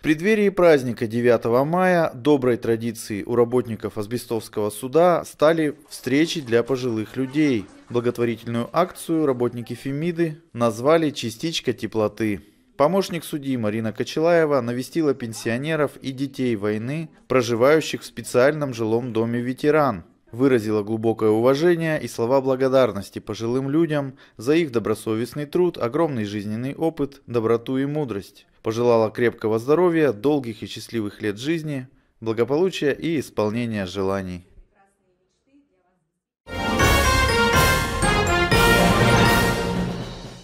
В преддверии праздника 9 мая доброй традицией у работников Азбестовского суда стали встречи для пожилых людей. Благотворительную акцию работники Фемиды назвали «Частичка теплоты». Помощник судьи Марина Кочелаева навестила пенсионеров и детей войны, проживающих в специальном жилом доме «Ветеран», выразила глубокое уважение и слова благодарности пожилым людям за их добросовестный труд, огромный жизненный опыт, доброту и мудрость пожелала крепкого здоровья, долгих и счастливых лет жизни, благополучия и исполнения желаний.